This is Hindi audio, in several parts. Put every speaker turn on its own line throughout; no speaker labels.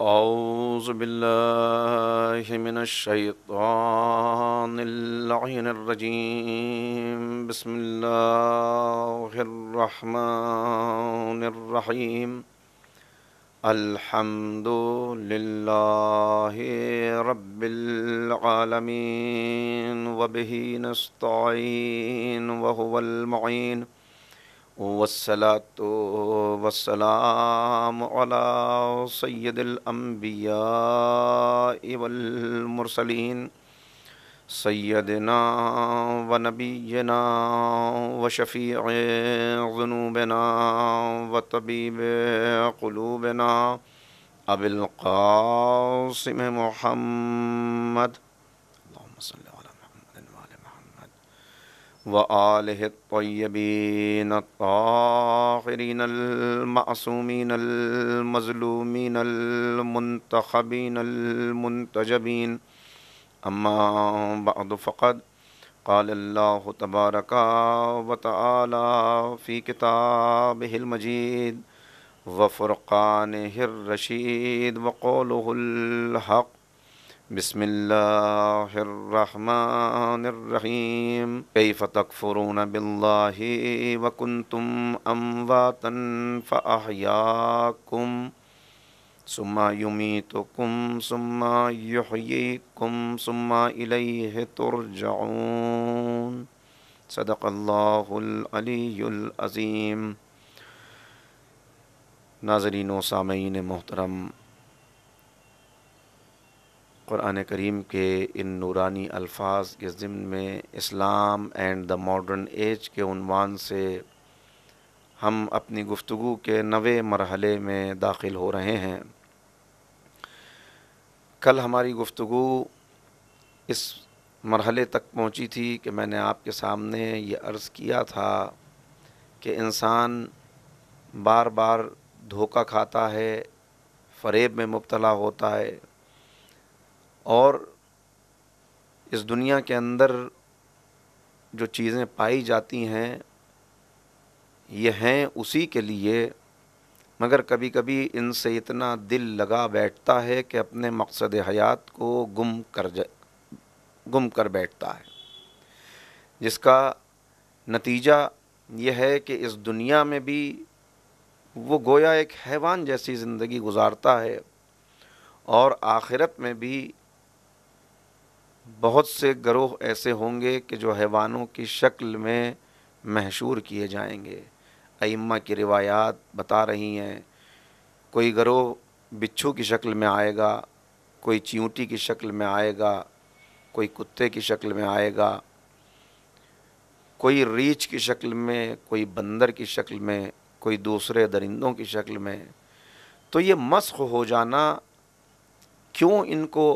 أعوذ بالله من الشيطان اللعين الرجيم بسم الله الرحمن الرحيم الحمد لله رب العالمين وبه نستعين وهو المعين वसलात वसलाम सैदम्बिया वलमरसलिन सैदना व नबीना व शफ़ी ज़नूबना व तबीब क़लूबना अबिलकासम महमद وآله الطيبين الطاهرين المعصومين المظلومين المنتخبين المنتجبين أما بعد فقد قال الله تبارك وتعالى في كتابه المجيد وفرقانه الرشيد وقوله الحق بسم الله الرحمن الرحيم كيف تكفرون بالله وكنتم أمواتا فأحياكم ثم يميتكم ثم يحييكم ثم إليه ترجعون صدق الله العلي العظيم नाजरीन सामीन मोहतरम क़ुरान करीम के इन नूरानी अल्फाज के ज़िम्न में Islam and the modern age के उनवान से हम अपनी गुफ्तु के नवे मरहले में दाखिल हो रहे हैं कल हमारी गुफ्तु इस मरहले तक पहुंची थी कि मैंने आपके सामने ये अर्ज़ किया था कि इंसान बार बार धोखा खाता है फरेब में मुबतला होता है और इस दुनिया के अंदर जो चीज़ें पाई जाती हैं ये हैं उसी के लिए मगर कभी कभी इनसे इतना दिल लगा बैठता है कि अपने मकसद हयात को गुम कर गुम कर बैठता है जिसका नतीजा यह है कि इस दुनिया में भी वो गोया एक हैवान जैसी ज़िंदगी गुजारता है और आखिरत में भी बहुत से ग्रोह ऐसे होंगे कि जो हैवानों की शक्ल में महशूर किए जाएंगे अइम्मा की रिवायात बता रही हैं कोई ग्रोह बिच्छू की शक्ल में आएगा कोई चींटी की शक्ल में आएगा कोई कुत्ते की शक्ल में आएगा कोई रीछ की शक्ल में कोई बंदर की शक्ल में कोई दूसरे दरिंदों की शक्ल में तो ये मस्ख हो जाना क्यों इनको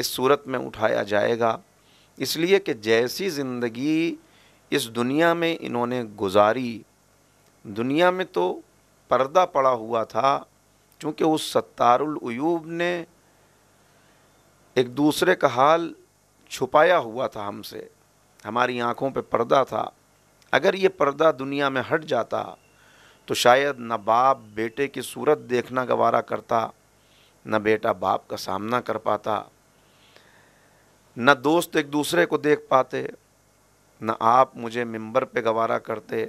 इस सूरत में उठाया जाएगा इसलिए कि जैसी ज़िंदगी इस दुनिया में इन्होंने गुजारी दुनिया में तो पर्दा पड़ा हुआ था क्योंकि उस सत्तारूब ने एक दूसरे का हाल छुपाया हुआ था हमसे हमारी आँखों पे पर्दा था अगर ये पर्दा दुनिया में हट जाता तो शायद न बाप बेटे की सूरत देखना गवारा करता न बेटा बाप का सामना कर पाता न दोस्त एक दूसरे को देख पाते न आप मुझे मिंबर पे गवारा करते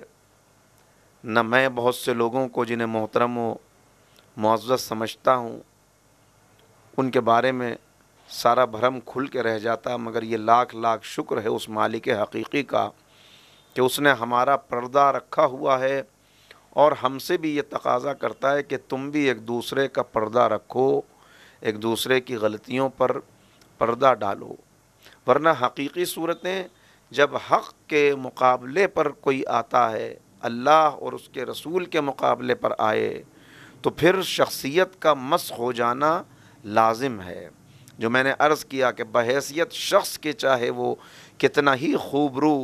न मैं बहुत से लोगों को जिन्हें मोहतरम व मुआवजत समझता हूँ उनके बारे में सारा भरम खुल के रह जाता मगर ये लाख लाख शुक्र है उस मालिक हकीकी का कि उसने हमारा पर्दा रखा हुआ है और हमसे भी ये तकाजा करता है कि तुम भी एक दूसरे का पर्दा रखो एक दूसरे की गलतियों पर पर्दा डालो वरना हकीकी सूरतें जब हक़ के मुकाबले पर कोई आता है अल्लाह और उसके रसूल के मुकाबले पर आए तो फिर शख्सियत का मस हो जाना लाजिम है जो मैंने अर्ज़ किया कि बहसीत शख्स के चाहे वो कितना ही खूबरू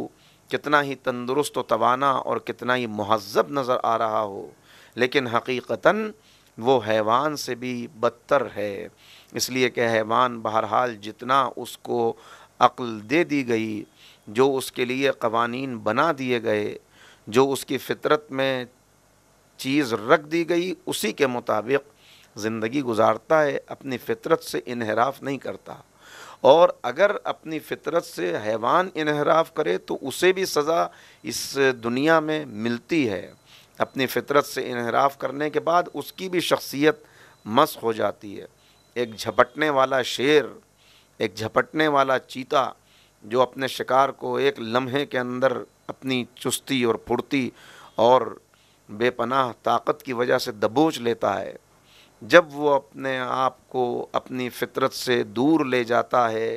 कितना ही तंदुरुस्त तोाना और कितना ही महजब नज़र आ रहा हो लेकिन हकीकता वो हैवान से भी बदतर है इसलिए कि हैवान बहरहाल जितना उसको अक्ल दे दी गई जो उसके लिए कवानीन बना दिए गए जो उसकी फ़ितरत में चीज़ रख दी गई उसी के मुताबिक ज़िंदगी गुजारता है अपनी फ़ितरत से इनहराफ नहीं करता और अगर अपनी फ़ितरत से हैवान इनहराफ करे तो उसे भी सज़ा इस दुनिया में मिलती है अपनी फ़ितरत से इनहराफ करने के बाद उसकी भी शख्सियत मस हो जाती है एक झपटने वाला शेर एक झपटने वाला चीता जो अपने शिकार को एक लम्हे के अंदर अपनी चुस्ती और फुर्ती और बेपनाह ताकत की वजह से दबोच लेता है जब वो अपने आप को अपनी फितरत से दूर ले जाता है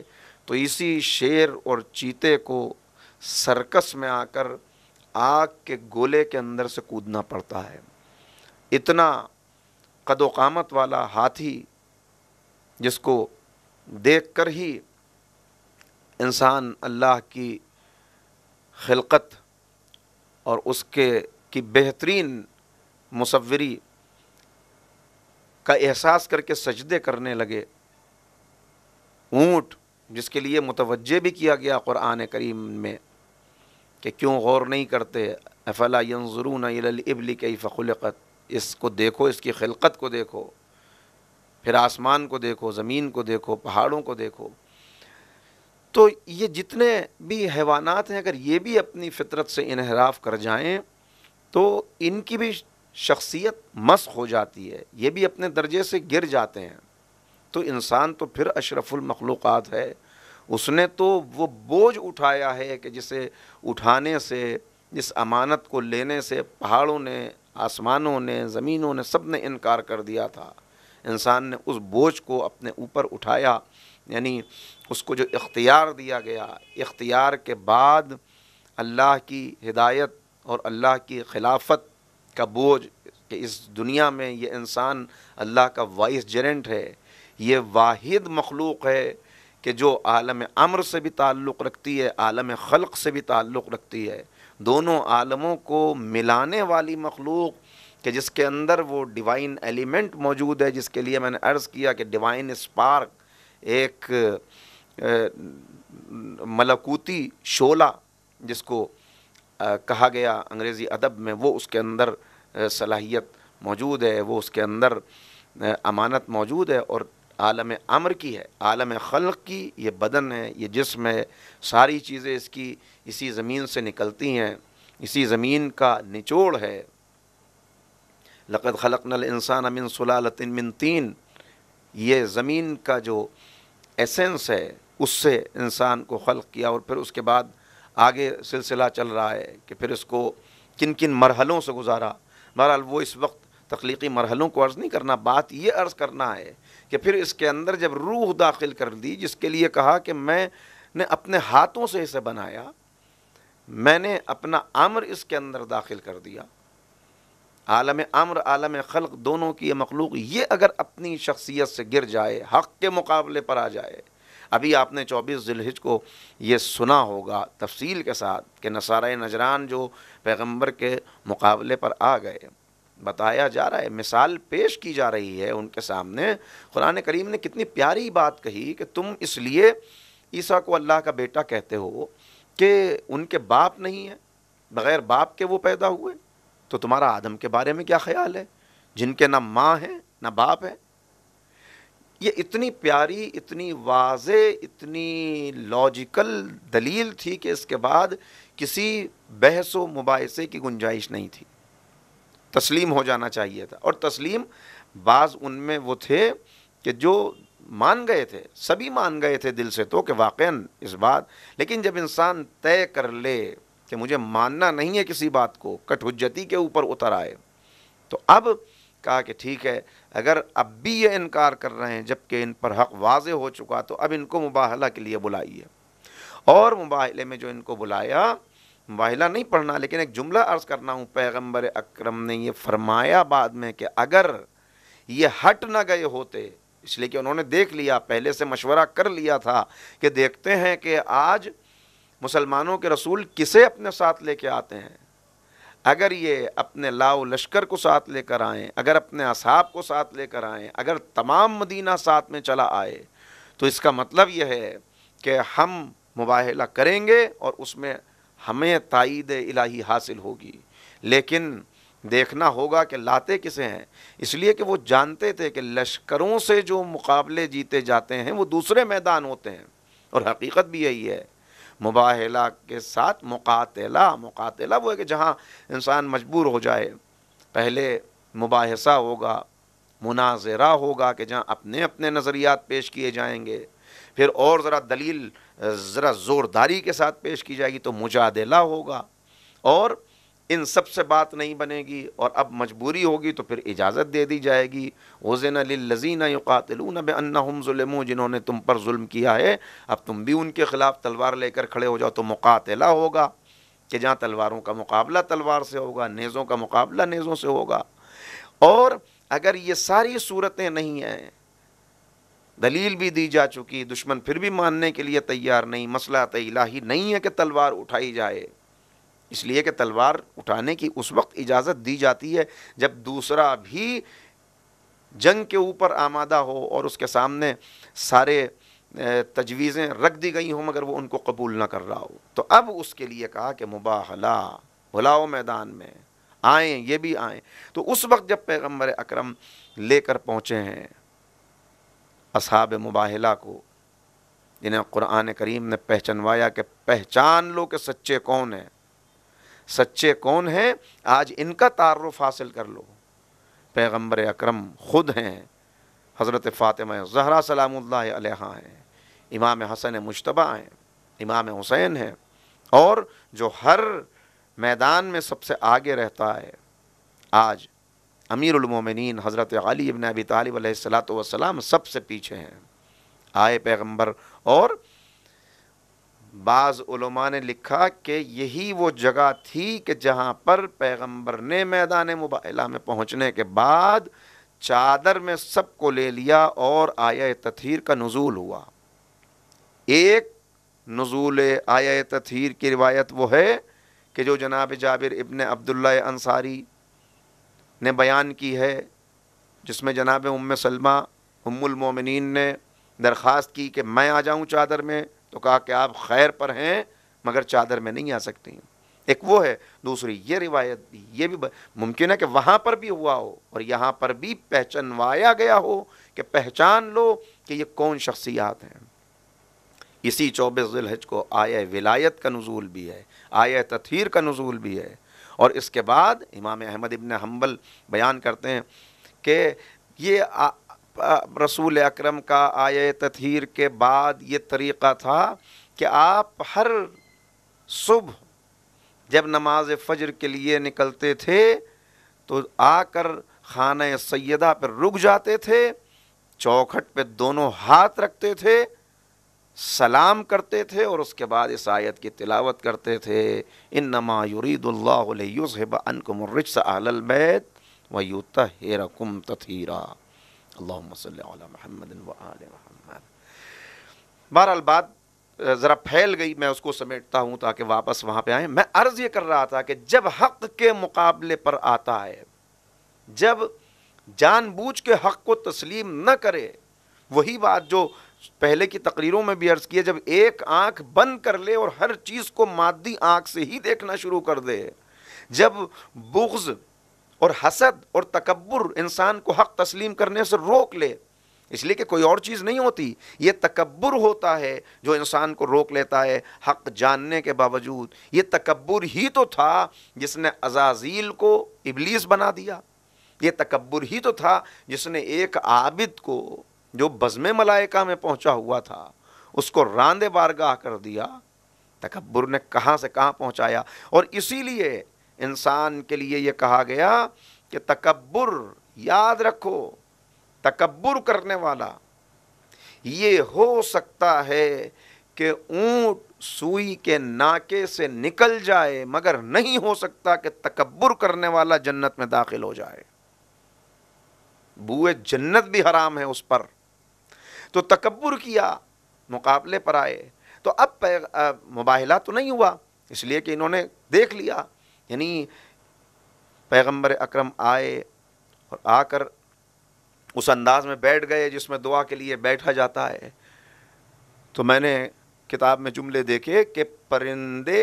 तो इसी शेर और चीते को सर्कस में आकर आग के गोले के अंदर से कूदना पड़ता है इतना कदोकामत वाला हाथी जिसको देख कर ही इंसान अल्लाह की खिलकत और उसके की बेहतरीन मुसवरी का एहसास करके सजदे करने लगे ऊँट जिसके लिए मुतवजह भी किया गया क़ुरान करीम में कि क्यों गौर नहीं करते अफला अबली कई फ़लकत इसको देखो इसकी खिलकत को देखो फिर आसमान को देखो ज़मीन को देखो पहाड़ों को देखो तो ये जितने भी हैवानात हैं अगर ये भी अपनी फितरत से इनहराफ कर जाएं तो इनकी भी शख्सियत मस हो जाती है ये भी अपने दर्जे से गिर जाते हैं तो इंसान तो फिर अशरफुलमखलूक़ात है उसने तो वो बोझ उठाया है कि जिसे उठाने से जिस अमानत को लेने से पहाड़ों ने आसमानों ने ज़मीनों ने सब ने इनकार कर दिया था इंसान ने उस बोझ को अपने ऊपर उठाया यानी उसको जो इख्तियार दिया गया इख्तियार के बाद अल्लाह की हिदायत और अल्लाह की खिलाफत का बोझ कि इस दुनिया में ये इंसान अल्लाह का वाइस जेरेंट है ये वाहिद मखलूक है कि जो आलम अमर से भी ताल्लुक़ रखती है आलम खलक से भी ताल्लुक़ रखती है दोनों आलमों को मिलाने वाली मखलूक कि जिसके अंदर वो डिवाइन एलिमेंट मौजूद है जिसके लिए मैंने अर्ज़ किया कि डिवाइन स्पार्क एक मलकूती शोला जिसको कहा गया अंग्रेज़ी अदब में वो उसके अंदर सलाहियत मौजूद है वो उसके अंदर अमानत मौजूद है और आलम अमर की है आलम खल की ये बदन है ये जिसम है सारी चीज़ें इसकी इसी ज़मीन से निकलती हैं इसी ज़मीन का निचोड़ है लक़द खलक इंसान अमिन सलालतिन मिन तीन ये ज़मीन का जो एसेंस है उससे इंसान को खल किया और फिर उसके बाद आगे सिलसिला चल रहा है कि फिर इसको किन किन मरहलों से गुजारा बहरहाल वो इस वक्त तख्लीकी मरहलों को अर्ज़ नहीं करना बात ये अर्ज़ करना है कि फिर इसके अंदर जब रूह दाखिल कर दी जिसके लिए कहा कि मैंने अपने हाथों से इसे बनाया मैंने अपना अमर इसके अंदर दाखिल कर दिया आलम अम्र आलम ख़ल दोनों की ये मखलूक ये अगर अपनी शख्सियत से गिर जाए हक़ के मुकाबले पर आ जाए अभी आपने चौबीस जिलहिज को ये सुना होगा तफसील के साथ कि नसार नजरान जो पैगम्बर के मुकाबले पर आ गए बताया जा रहा है मिसाल पेश की जा रही है उनके सामने कुरान करीम ने कितनी प्यारी बात कही कि तुम इसलिए ईसा को अल्लाह का बेटा कहते हो कि उनके बाप नहीं है बग़ैर बाप के वो पैदा हुए तो तुम्हारा आदम के बारे में क्या ख्याल है जिनके ना माँ हैं ना बाप है ये इतनी प्यारी इतनी वाज इतनी लॉजिकल दलील थी कि इसके बाद किसी बहस व मुबासे की गुंजाइश नहीं थी तस्लीम हो जाना चाहिए था और तस्लीम बाज़ उनमें वो थे कि जो मान गए थे सभी मान गए थे दिल से तो कि वाक़ इस बात लेकिन जब इंसान तय कर ले कि मुझे मानना नहीं है किसी बात को कठुजती के ऊपर उतर आए तो अब कहा कि ठीक है अगर अब भी ये इनकार कर रहे हैं जबकि इन पर हक वाज हो चुका तो अब इनको मुबाहला के लिए बुलाइए और मुबाहले में जो इनको बुलाया मुबाहला नहीं पढ़ना लेकिन एक जुमला अर्ज़ करना हूँ पैगम्बर अक्रम ने ये फरमाया बाद में कि अगर ये हट ना गए होते इसलिए कि उन्होंने देख लिया पहले से मशवरा कर लिया था कि देखते हैं कि आज मुसलमानों के रसूल किसे अपने साथ लेके आते हैं अगर ये अपने लाओ लश्कर को साथ लेकर आएँ अगर अपने असाब को साथ लेकर आएँ अगर तमाम मदीना साथ में चला आए तो इसका मतलब यह है कि हम मुबाहला करेंगे और उसमें हमें तइद इलाही हासिल होगी लेकिन देखना होगा कि लाते किसे हैं इसलिए कि वो जानते थे कि लश्करों से जो मुकाबले जीते जाते हैं वो दूसरे मैदान होते हैं और हकीकत भी यही है मुबाहला के साथ मुकातला मुकातला वो है कि जहाँ इंसान मजबूर हो जाए पहले मुबासा होगा मुनाजरा होगा कि जहाँ अपने अपने नज़रियात पेश किए जाएंगे फिर और ज़रा दलील ज़रा ज़ोरदारी के साथ पेश की जाएगी तो मुजादला होगा और इन सब से बात नहीं बनेगी और अब मजबूरी होगी तो फिर इजाज़त दे दी जाएगी वज़न लजीना युकातलून अब अन्ना जिन्होंने तुम पर जुल्म किया है अब तुम भी उनके ख़िलाफ़ तलवार लेकर खड़े हो जाओ तो मुकातला होगा कि जहाँ तलवारों का मुकाबला तलवार से होगा नेज़ों का मुकाबला नेज़ों से होगा और अगर ये सारी सूरतें नहीं हैं दलील भी दी जा चुकी दुश्मन फिर भी मानने के लिए तैयार नहीं मसला तो इलाही नहीं है कि तलवार उठाई जाए इसलिए कि तलवार उठाने की उस वक्त इजाज़त दी जाती है जब दूसरा भी जंग के ऊपर आमादा हो और उसके सामने सारे तजवीज़ें रख दी गई हों मगर वो उनको कबूल ना कर रहा हो तो अब उसके लिए कहा कि मुबाहला भुलाओ मैदान में आएँ ये भी आएँ तो उस वक्त जब पैगम्बर अक्रम लेकर पहुँचे हैं असहाब मुबाहला को जिन्हें क़ुरान करीम ने पहचानवाया कि पहचान लो कि सच्चे कौन हैं सच्चे कौन हैं आज इनका तारफ़ हासिल कर लो पैगम्बर अक्रम ख़ुद हैं हज़रत फ़ातिमा जहरा सलाम हैं इमाम हसन मुशतबा हैं इमाम हुसैन हैं और जो हर मैदान में सबसे आगे रहता है आज अमीरमिन हज़रत अली इबन अबी तालब सलात वसलाम सबसे पीछे हैं आए पैगम्बर और बाज़ ने लिखा कि यही वो जगह थी कि जहाँ पर पैगंबर ने मैदान मुबाला में पहुँचने के बाद चादर में सबको ले लिया और आया तथहर का नज़ूल हुआ एक नज़ूल आया तथहर की रिवायत वो है कि जो जनाब जाबिर इबन अब्दुल्ला अंसारी ने बयान की है जिसमें जनाब उम सलमा उमुलमिन ने दरख्वास्त की कि मैं आ जाऊँ चादर में तो कहा कि आप खैर पर हैं मगर चादर में नहीं आ सकती एक वो है दूसरी ये रिवायत भी ये भी मुमकिन है कि वहाँ पर भी हुआ हो और यहाँ पर भी पहचानवाया गया हो कि पहचान लो कि ये कौन शख्सियात हैं इसी चौबीस ज़िलहज को आय विलायत का नजूल भी है आय तथीर का नजूल भी है और इसके बाद इमाम अहमद इबन हम्बल बयान करते हैं कि ये रसूल अकरम का आय तथहर के बाद ये तरीक़ा था कि आप हर सुबह जब नमाज फजर के लिए निकलते थे तो आकर खाना सैदा पर रुक जाते थे चौखट पे दोनों हाथ रखते थे सलाम करते थे और उसके बाद इस आयत की तिलावत करते थे इन नमा युरीदुल्लाब अनकुमरस व वयुत हेरकुम तथीरा बहरहाल बात ज़रा फैल गई मैं उसको समेटता हूँ ताकि वापस वहां पर आए मैं अर्ज़ ये कर रहा था कि जब हक के मुकाबले पर आता है जब जानबूझ के हक को तस्लीम न करे वही बात जो पहले की तकरीरों में भी अर्ज़ किया जब एक आंख बंद कर ले और हर चीज़ को मादी आंख से ही देखना शुरू कर दे जब बुग्ज़ और हसद और तकबर इंसान को हक तस्लीम करने से रोक ले इसलिए कि कोई और चीज़ नहीं होती ये तकबर होता है जो इंसान को रोक लेता है हक जानने के बावजूद ये तकबर ही तो था जिसने अजाजील को इबलीस बना दिया ये तकबर ही तो था जिसने एक आबिद को जो बज़म मलाइका में पहुंचा हुआ था उसको रांदे बारगाह कर दिया तकबर ने कहाँ से कहाँ पहुँचाया और इसीलिए इंसान के लिए यह कहा गया कि तकबर याद रखो तकबर करने वाला ये हो सकता है कि ऊँट सुई के नाके से निकल जाए मगर नहीं हो सकता कि तकबर करने वाला जन्नत में दाखिल हो जाए बुए जन्नत भी हराम है उस पर तो तकबर किया मुकाबले पर आए तो अब मुबाहला तो नहीं हुआ इसलिए कि इन्होंने देख लिया यानी पैगंबर अकरम आए और आकर उस अंदाज में बैठ गए जिसमें दुआ के लिए बैठा जाता है तो मैंने किताब में जुमले देखे कि परिंदे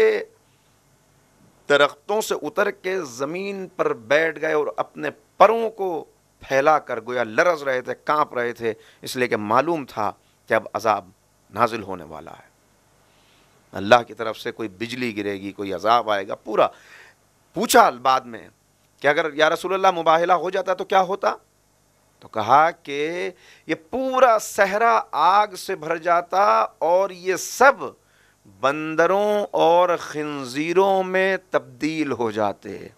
दरख्तों से उतर के ज़मीन पर बैठ गए और अपने परों को फैला कर गोया लरज रहे थे कांप रहे थे इसलिए कि मालूम था कि अब अजाब नाजिल होने वाला है अल्लाह की तरफ से कोई बिजली गिरेगी कोई अजाब आएगा पूरा पूछा बाद में कि अगर या रसूल्ला मुबाहला हो जाता तो क्या होता तो कहा कि ये पूरा सहरा आग से भर जाता और ये सब बंदरों और खंजीरों में तब्दील हो जाते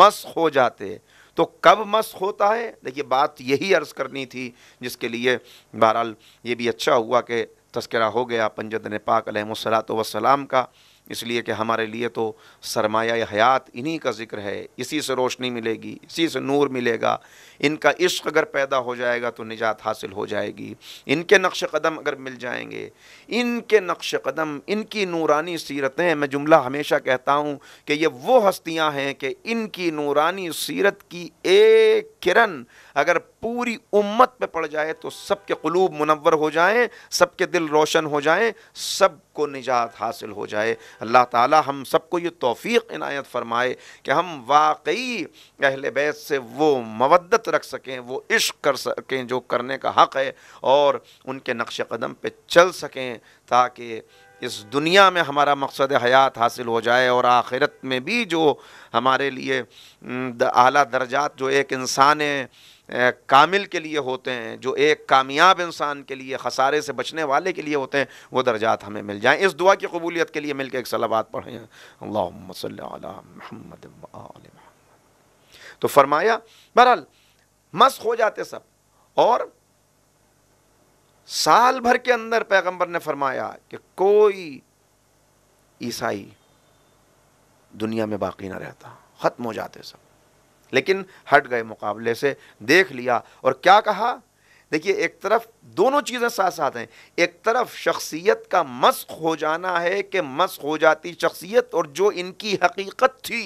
मस्क हो जाते तो कब मस्क होता है देखिए बात यही अर्ज़ करनी थी जिसके लिए बहरहाल ये भी अच्छा हुआ कि तस्करा हो गया पंजतन पाक अलहमसलात वसलाम का इसलिए कि हमारे लिए तो सरमाया हयात इन्हीं का ज़िक्र है इसी से रोशनी मिलेगी इसी से नूर मिलेगा इनका इश्क अगर पैदा हो जाएगा तो निजात हासिल हो जाएगी इनके नक्श कदम अगर मिल जाएंगे इनके नक्श कदम इनकी नूरानी सीरतें मैं जुमला हमेशा कहता हूँ कि ये वो हस्तियाँ हैं कि इनकी नूरानी सीरत की एक किरण अगर पूरी उम्मत पे पड़ जाए तो सबके कलूब मुनवर हो जाएं सबके दिल रोशन हो जाएं सब को निजात हासिल हो जाए अल्लाह ताला हम सबको ये तोफ़ी इनायत फ़रमाए कि हम वाकई अहल बैत से वो मवदत रख सकें वो इश्क कर सकें जो करने का हक़ है और उनके नक्श कदम पर चल सकें ताकि इस दुनिया में हमारा मकसद हयात हासिल हो जाए और आखिरत में भी जो हमारे लिए आला दर्जात जो एक इंसान है कामिल के लिए होते हैं जो एक कामयाब इंसान के लिए खसारे से बचने वाले के लिए होते हैं वो दर्जात हमें मिल जाएँ इस दुआ की कबूलियत के लिए मिलकर एक सलाबात पढ़ें हैं महमद तो फरमाया बहरहाल मस्क हो जाते सब और साल भर के अंदर पैगंबर ने फरमाया कि कोई ईसाई दुनिया में बाकी ना रहता ख़त्म हो जाते सब लेकिन हट गए मुकाबले से देख लिया और क्या कहा देखिए एक तरफ दोनों चीज़ें साथ साथ हैं एक तरफ शख्सियत का मस्क हो जाना है कि मस्क हो जाती शख्सियत और जो इनकी हकीकत थी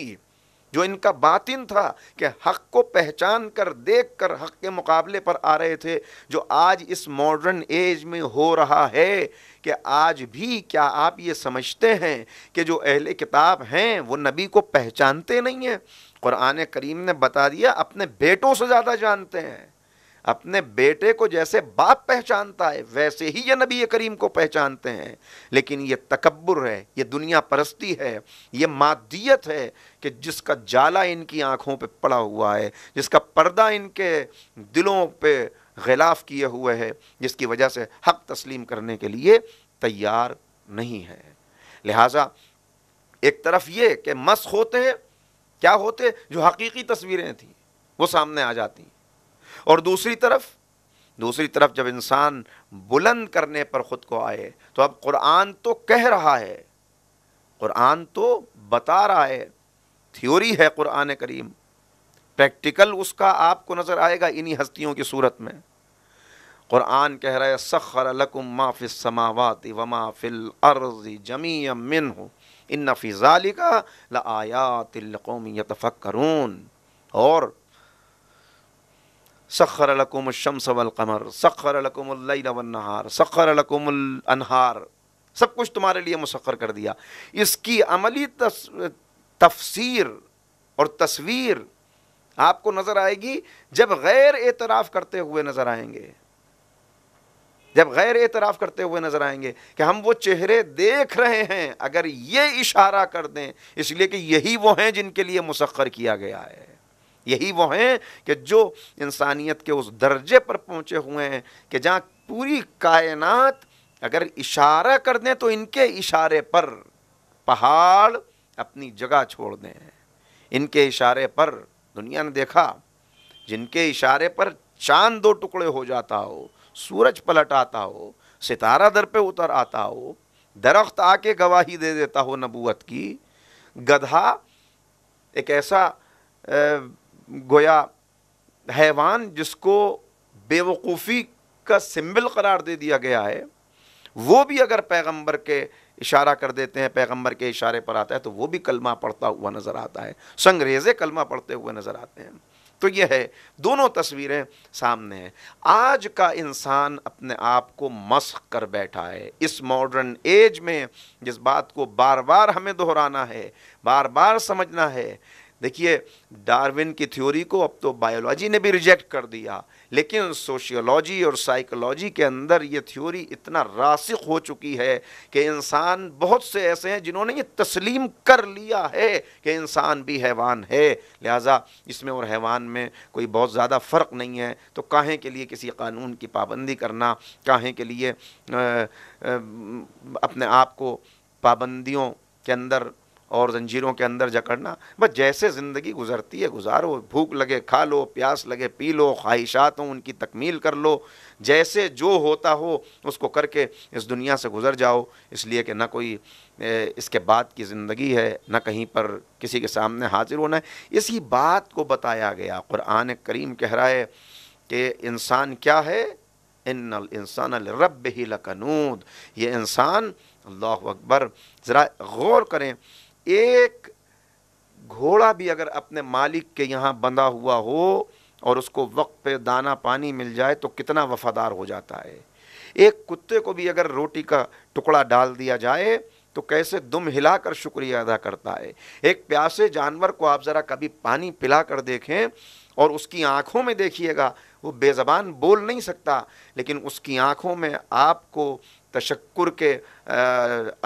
जो इनका बातिन था कि हक को पहचान कर देख कर हक के मुकाबले पर आ रहे थे जो आज इस मॉडर्न एज में हो रहा है कि आज भी क्या आप ये समझते हैं कि जो अहले किताब हैं वो नबी को पहचानते नहीं हैं कुरान करीम ने बता दिया अपने बेटों से ज़्यादा जानते हैं अपने बेटे को जैसे बाप पहचानता है वैसे ही ये नबी करीम को पहचानते हैं लेकिन ये तकबर है ये दुनिया परस्ती है ये मादियत है कि जिसका जाला इनकी आँखों पर पड़ा हुआ है जिसका पर्दा इनके दिलों पर गिलाफ किए हुए है जिसकी वजह से हक तस्लीम करने के लिए तैयार नहीं है लिहाजा एक तरफ ये कि मस्क होते हैं क्या होते जो हकीकी तस्वीरें थी वो सामने आ जाती और दूसरी तरफ दूसरी तरफ जब इंसान बुलंद करने पर ख़ुद को आए तो अब कुरान तो कह रहा है कुरान तो बता रहा है थ्योरी है कुरान करीम प्रैक्टिकल उसका आपको नज़र आएगा इन्हीं हस्तियों की सूरत में कुरान कह रहा है सखर लकुम माफ़िल समावाति व माफ़िल अर्ज़ जमी मिन इन नफ़िज़ाली का करून और सखर लकुम शम्स सखर लकुमल्लनहार सखर अनहार सब कुछ तुम्हारे लिए मुसखर कर दिया इसकी अमली तस, तफसीर और तस्वीर आपको नज़र आएगी जब गैर एतराफ़ करते हुए नज़र आएंगे जब गैर एतराफ़ करते हुए नज़र आएंगे कि हम वो चेहरे देख रहे हैं अगर ये इशारा कर दें इसलिए कि यही वो हैं जिनके लिए मुसखर किया गया है यही वो हैं कि जो इंसानियत के उस दर्जे पर पहुँचे हुए हैं कि जहाँ पूरी कायनात अगर इशारा कर दें तो इनके इशारे पर पहाड़ अपनी जगह छोड़ दें इनके इशारे पर दुनिया ने देखा जिनके इशारे पर चांद दो टुकड़े हो जाता हो सूरज पलट आता हो सितारा दर पे उतर आता हो दरख्त आके गवाही दे देता हो नबूत की गधा एक ऐसा गोया हैवान जिसको बेवकूफ़ी का सिंबल करार दे दिया गया है वो भी अगर पैगंबर के इशारा कर देते हैं पैगंबर के इशारे पर आता है तो वो भी कलमा पढ़ता हुआ नज़र आता है संगरेज़े कलमा पढ़ते हुए नज़र आते हैं तो यह है दोनों तस्वीरें सामने हैं आज का इंसान अपने आप को मस्क कर बैठा है इस मॉडर्न एज में जिस बात को बार बार हमें दोहराना है बार बार समझना है देखिए डार्विन की थ्योरी को अब तो बायोलॉजी ने भी रिजेक्ट कर दिया लेकिन सोशियोलॉजी और साइकोलॉजी के अंदर ये थ्योरी इतना रासिक हो चुकी है कि इंसान बहुत से ऐसे हैं जिन्होंने ये तस्लीम कर लिया है कि इंसान भी हैवान है लिहाजा इसमें और हैवान में कोई बहुत ज़्यादा फ़र्क नहीं है तो काहे के लिए किसी कानून की पाबंदी करना काहे के लिए आ, आ, अपने आप को पाबंदियों के अंदर और जंजीरों के अंदर जकड़ना बस जैसे ज़िंदगी गुजरती है गुजारो भूख लगे खा लो प्यास लगे पी लो ख्वाहिशात हों उनकी तकमील कर लो जैसे जो होता हो उसको करके इस दुनिया से गुज़र जाओ इसलिए कि ना कोई इसके बाद की ज़िंदगी है ना कहीं पर किसी के सामने हाजिर होना है इसी बात को बताया गया क़ुरान करीम कह रहा है कि इंसान क्या है इन इंसान रब ही लकनूद ये इंसान अल्लाह अकबर ज़रा गौर करें एक घोड़ा भी अगर अपने मालिक के यहाँ बंधा हुआ हो और उसको वक्त पे दाना पानी मिल जाए तो कितना वफादार हो जाता है एक कुत्ते को भी अगर रोटी का टुकड़ा डाल दिया जाए तो कैसे दुम हिलाकर शुक्रिया अदा करता है एक प्यासे जानवर को आप ज़रा कभी पानी पिला कर देखें और उसकी आँखों में देखिएगा वो बेज़बान बोल नहीं सकता लेकिन उसकी आँखों में आपको तशक्र के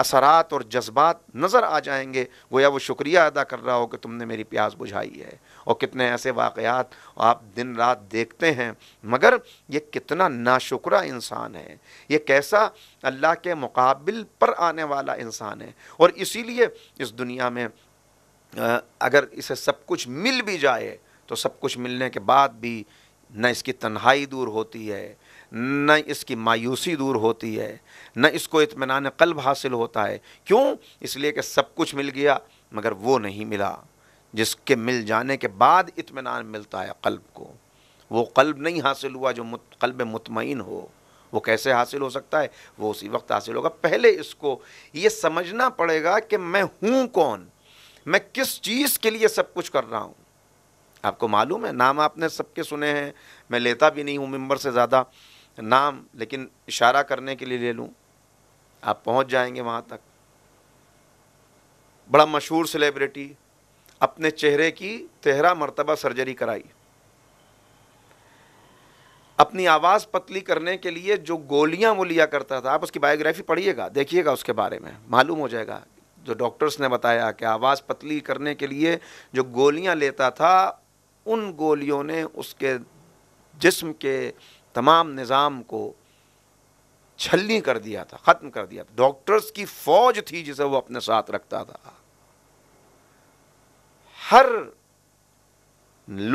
असरात और जज्बात नज़र आ जाएंगे गोया वो शुक्रिया अदा कर रहा हो कि तुमने मेरी प्यास बुझाई है और कितने ऐसे वाक़ात आप दिन रात देखते हैं मगर ये कितना नाशुकरा इंसान है ये कैसा अल्लाह के मुकाबिल पर आने वाला इंसान है और इसीलिए इस दुनिया में अगर इसे सब कुछ मिल भी जाए तो सब कुछ मिलने के बाद भी न इसकी तन्हाई दूर होती है न इसकी मायूसी दूर होती है न इसको इतमान कल्ब हासिल होता है क्यों इसलिए कि सब कुछ मिल गया मगर वो नहीं मिला जिसके मिल जाने के बाद इतमान मिलता है कल्ब को वो कल्ब नहीं हासिल हुआ जो मुत, कल्ब मुतमिन हो वो कैसे हासिल हो सकता है वो उसी वक्त हासिल होगा पहले इसको ये समझना पड़ेगा कि मैं हूँ कौन मैं किस चीज़ के लिए सब कुछ कर रहा हूँ आपको मालूम है नाम आपने सबके सुने हैं मैं लेता भी नहीं हूँ मेम्बर से ज़्यादा नाम लेकिन इशारा करने के लिए ले लूँ आप पहुँच जाएंगे वहाँ तक बड़ा मशहूर सेलिब्रिटी अपने चेहरे की तेहरा मरतबा सर्जरी कराई अपनी आवाज़ पतली करने के लिए जो गोलियां वो लिया करता था आप उसकी बायोग्राफी पढ़िएगा देखिएगा उसके बारे में मालूम हो जाएगा जो डॉक्टर्स ने बताया कि आवाज़ पतली करने के लिए जो गोलियां लेता था उन गोलियों ने उसके जिस्म के तमाम निज़ाम को छलनी कर दिया था ख़त्म कर दिया था डॉक्टर्स की फौज थी जिसे वो अपने साथ रखता था हर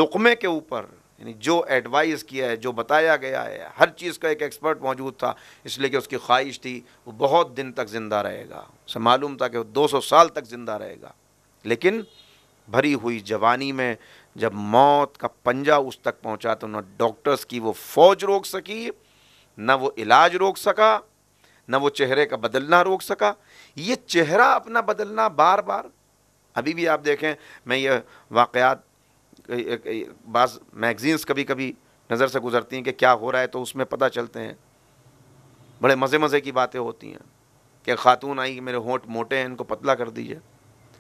लुकमे के ऊपर यानी जो एडवाइस किया है जो बताया गया है हर चीज़ का एक एक्सपर्ट मौजूद था इसलिए कि उसकी ख्वाहिश थी वो बहुत दिन तक ज़िंदा रहेगा उसे मालूम था कि वो 200 साल तक ज़िंदा रहेगा लेकिन भरी हुई जवानी में जब मौत का पंजा उस तक पहुंचा तो न डॉक्टर्स की वो फौज रोक सकी न वो इलाज रोक सका न वो चेहरे का बदलना रोक सका ये चेहरा अपना बदलना बार बार अभी भी आप देखें मैं ये वाक़ात बाज़ मैगज़ीन्स कभी कभी नज़र से गुजरती हैं कि क्या हो रहा है तो उसमें पता चलते हैं बड़े मज़े मज़े की बातें होती हैं कि खातून आई कि मेरे होंठ मोटे हैं इनको पतला कर दीजिए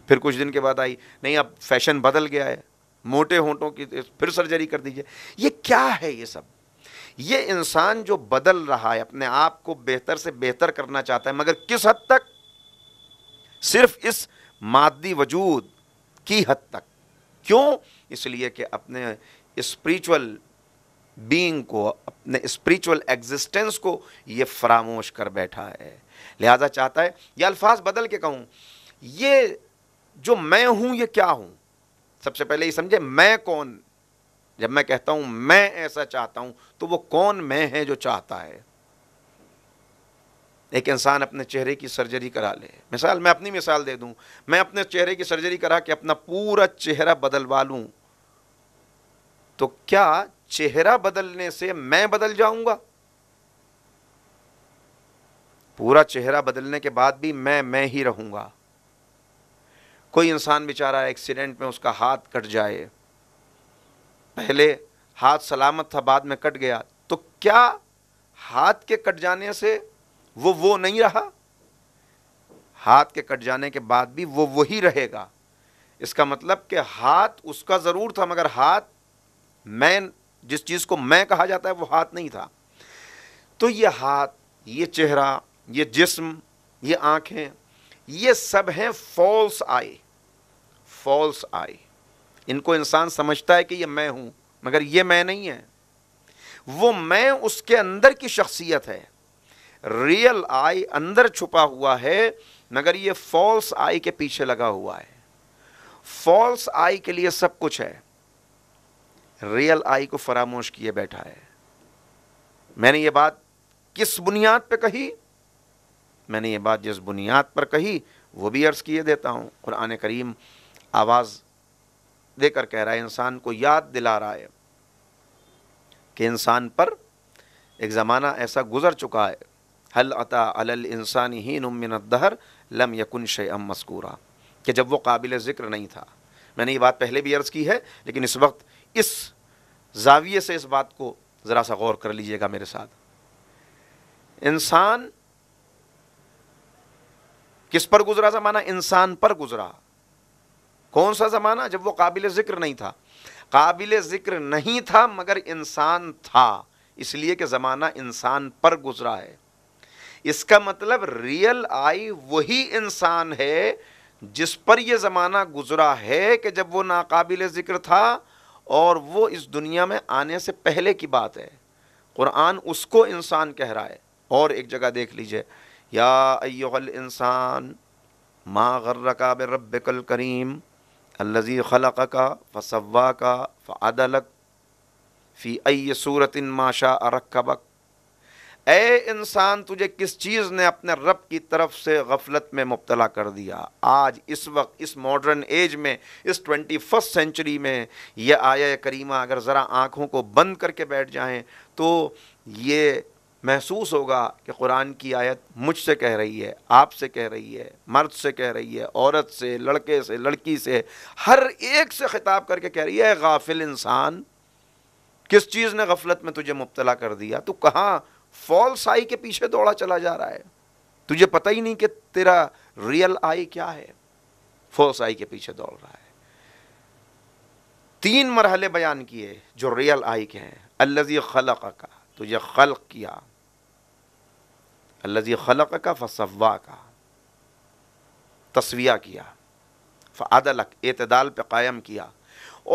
फिर कुछ दिन के बाद आई नहीं अब फैशन बदल गया है मोटे होंठों की फिर सर्जरी कर दीजिए ये क्या है ये सब ये इंसान जो बदल रहा है अपने आप को बेहतर से बेहतर करना चाहता है मगर किस हद तक सिर्फ इस मादी वजूद की हद तक क्यों इसलिए कि अपने स्पिरिचुअल बीइंग को अपने स्पिरिचुअल एग्जिस्टेंस को ये फरामोश कर बैठा है लिहाजा चाहता है ये अल्फाज बदल के कहूँ ये जो मैं हूँ ये क्या हूँ सबसे पहले ये समझे मैं कौन जब मैं कहता हूं मैं ऐसा चाहता हूं तो वो कौन मैं है जो चाहता है एक इंसान अपने चेहरे की सर्जरी करा ले मिसाल मैं अपनी मिसाल दे दूं मैं अपने चेहरे की सर्जरी करा के अपना पूरा चेहरा बदलवा लूं तो क्या चेहरा बदलने से मैं बदल जाऊंगा पूरा चेहरा बदलने के बाद भी मैं मैं ही रहूंगा कोई इंसान बेचारा एक्सीडेंट में उसका हाथ कट जाए पहले हाथ सलामत था बाद में कट गया तो क्या हाथ के कट जाने से वो वो नहीं रहा हाथ के कट जाने के बाद भी वो वही रहेगा इसका मतलब कि हाथ उसका ज़रूर था मगर हाथ मैं जिस चीज़ को मैं कहा जाता है वो हाथ नहीं था तो ये हाथ ये चेहरा ये जिस्म ये आँखें ये सब हैं फॉल्स आई फॉल्स आई इनको इंसान समझता है कि ये मैं हूं मगर ये मैं नहीं है वो मैं उसके अंदर की शख्सियत है रियल आई अंदर छुपा हुआ है मगर ये फॉल्स आई के पीछे लगा हुआ है फॉल्स आई के लिए सब कुछ है रियल आई को फरामोश किए बैठा है मैंने ये बात किस बुनियाद पे कही मैंने ये बात जिस बुनियाद पर कही वो भी अर्ज़ किए देता हूँ कुरान करीम आवाज़ देकर कह रहा है इंसान को याद दिला रहा है कि इंसान पर एक ज़माना ऐसा गुज़र चुका है हल अता अल इंसानी ही दहर लम यकुन शम मस्कूरा कि जब वो काबिल ज़िक्र नहीं था मैंने ये बात पहले भी अर्ज़ की है लेकिन इस वक्त इस जाविये से इस बात को ज़रा सा गौर कर लीजिएगा मेरे साथ इंसान किस पर गुजरा ज़माना इंसान पर गुजरा कौन सा ज़माना जब वो काबिल ज़िक्र नहीं था काबिल ज़िक्र नहीं था मगर इंसान था इसलिए कि ज़माना इंसान पर गुजरा है इसका मतलब रियल आई वही इंसान है जिस पर यह ज़माना गुजरा है कि जब वो नाकाबिल ज़िक्र था और वो इस दुनिया में आने से पहले की बात है क़ुरान उसको इंसान कह रहा है और एक जगह देख लीजिए या अयोल इंसान माँ गर्र का बरबल करीम अल्लज़ी खलक़ का फ़सवा का फ़ादलक फ़ी अय सूरत माशा अरकबक ए इंसान तुझे किस चीज़ ने अपने रब की तरफ से गफलत में मुबला कर दिया आज इस वक्त इस मॉडर्न एज में इस ट्वेंटी फर्स्ट सेंचुरी में यह आया करीमा अगर ज़रा आँखों को बंद करके बैठ जाएं तो ये महसूस होगा कि कुरान की आयत मुझसे कह रही है आपसे कह रही है मर्द से कह रही है औरत से लड़के से लड़की से हर एक से ख़िताब करके कह रही है गाफिल इंसान किस चीज़ ने गफलत में तुझे मुबतला कर दिया तू कहाँ फॉल्स आई के पीछे दौड़ा चला जा रहा है तुझे पता ही नहीं कि तेरा रियल आई क्या है फॉल्स आई के पीछे दौड़ रहा है तीन मरहले बयान किए जो रियल आई के हैं अल्लजी खलक का तुझे खल किया अल्लाजी खलक का फसवा का तस्विया किया फ़ादलक अतदाल पर कायम किया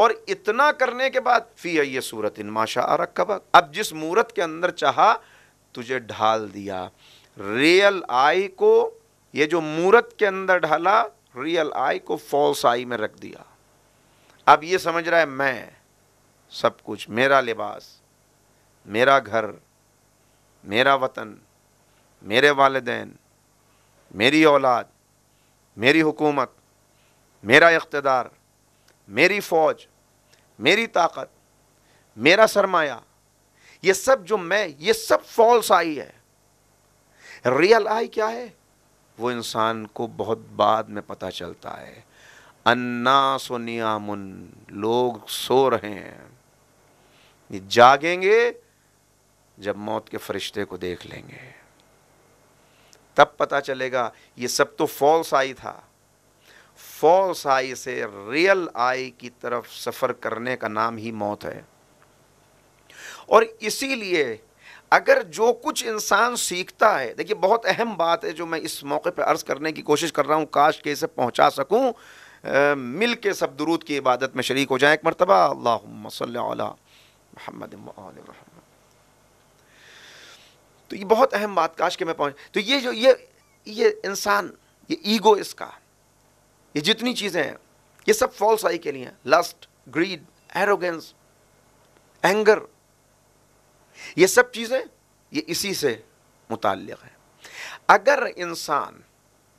और इतना करने के बाद फ़ी ये सूरत इन माशा अरकबक अब जिस मूरत के अंदर चाहा तुझे ढाल दिया रियल आई को ये जो मूरत के अंदर ढाला रियल आई को फॉल्स आई में रख दिया अब ये समझ रहा है मैं सब कुछ मेरा लिबास मेरा घर मेरा वतन मेरे वालदेन मेरी औलाद मेरी हुकूमत मेरा इकतदार मेरी फ़ौज मेरी ताकत मेरा सरमाया ये सब जो मैं ये सब फॉल्स आई है रियल आई क्या है वो इंसान को बहुत बाद में पता चलता है अन्ना सोनियामुन लोग सो रहे हैं ये जागेंगे जब मौत के फरिश्ते को देख लेंगे तब पता चलेगा ये सब तो फॉल्स आई था फॉल्स आई से रियल आई की तरफ सफ़र करने का नाम ही मौत है और इसीलिए अगर जो कुछ इंसान सीखता है देखिए बहुत अहम बात है जो मैं इस मौके पर अर्ज़ करने की कोशिश कर रहा हूँ काश के इसे पहुँचा सकूँ मिल के सब दुरूद की इबादत में शरीक हो जाए एक मरतबा अल्लाह मसल महमद तो ये बहुत अहम बात काश के मैं पहुंच तो ये जो ये ये इंसान ये ईगो इसका ये जितनी चीज़ें हैं ये सब फॉल्स आई के लिए हैं लस्ट ग्रीड एरोगेंस एंगर ये सब चीज़ें ये इसी से मुतल है अगर इंसान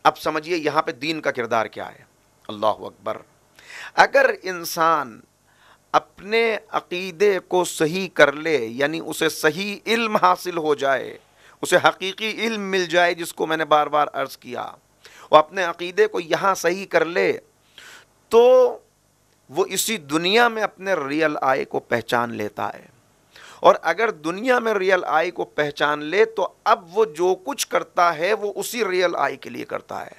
अब समझिए यहाँ पे दीन का किरदार क्या है अल्लाह अकबर अगर इंसान अपने अकीदे को सही कर ले यानी उसे सही इल्म हासिल हो जाए उसे हकीकी इल्म मिल जाए जिसको मैंने बार बार अर्ज़ किया वो अपने अकीदे को यहाँ सही कर ले तो वो इसी दुनिया में अपने रियल आय को पहचान लेता है और अगर दुनिया में रियल आय को पहचान ले तो अब वो जो कुछ करता है वो उसी रियल आय के लिए करता है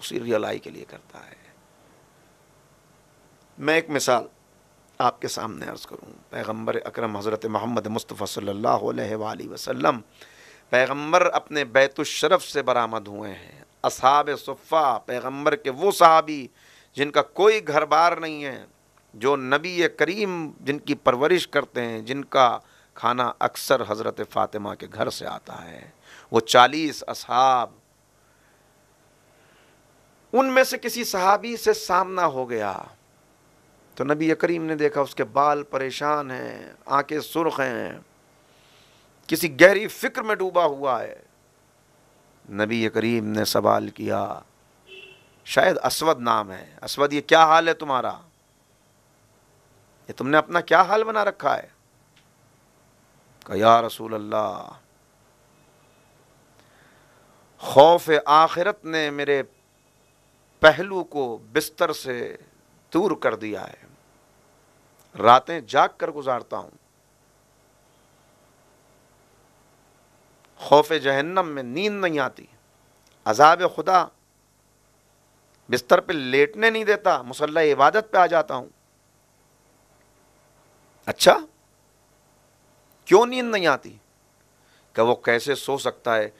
उसी रियल आय के लिए करता है मैं एक मिसाल आपके सामने अर्ज़ करूँ पैगम्बर अक्रम हज़रत महमद मुस्तफ़ा सल्ला वसम पैगम्बर अपने बैतुलशरफ़ से बरामद हुए हैं असाब सफ़ा पैगम्बर के वो सहाबी जिनका कोई घर बार नहीं है जो नबी करीम जिनकी परवरिश करते हैं जिनका खाना अक्सर हज़रत फ़ातिमा के घर से आता है वो चालीस असहाब उनमें से किसी सहाबी से सामना हो गया तो नबी करीम ने देखा उसके बाल परेशान हैं आंखें सुर्ख हैं किसी गहरी फिक्र में डूबा हुआ है नबी करीम ने सवाल किया शायद असवद नाम है असवद ये क्या हाल है तुम्हारा ये तुमने अपना क्या हाल बना रखा है कहा या रसूल अल्लाह खौफ आखिरत ने मेरे पहलू को बिस्तर से दूर कर दिया है रातें जाग कर गुजारता हूं खौफ जहन्नम में नींद नहीं आती अजाब खुदा बिस्तर पे लेटने नहीं देता मुसल्ला इबादत पे आ जाता हूं अच्छा क्यों नींद नहीं आती क्या वो कैसे सो सकता है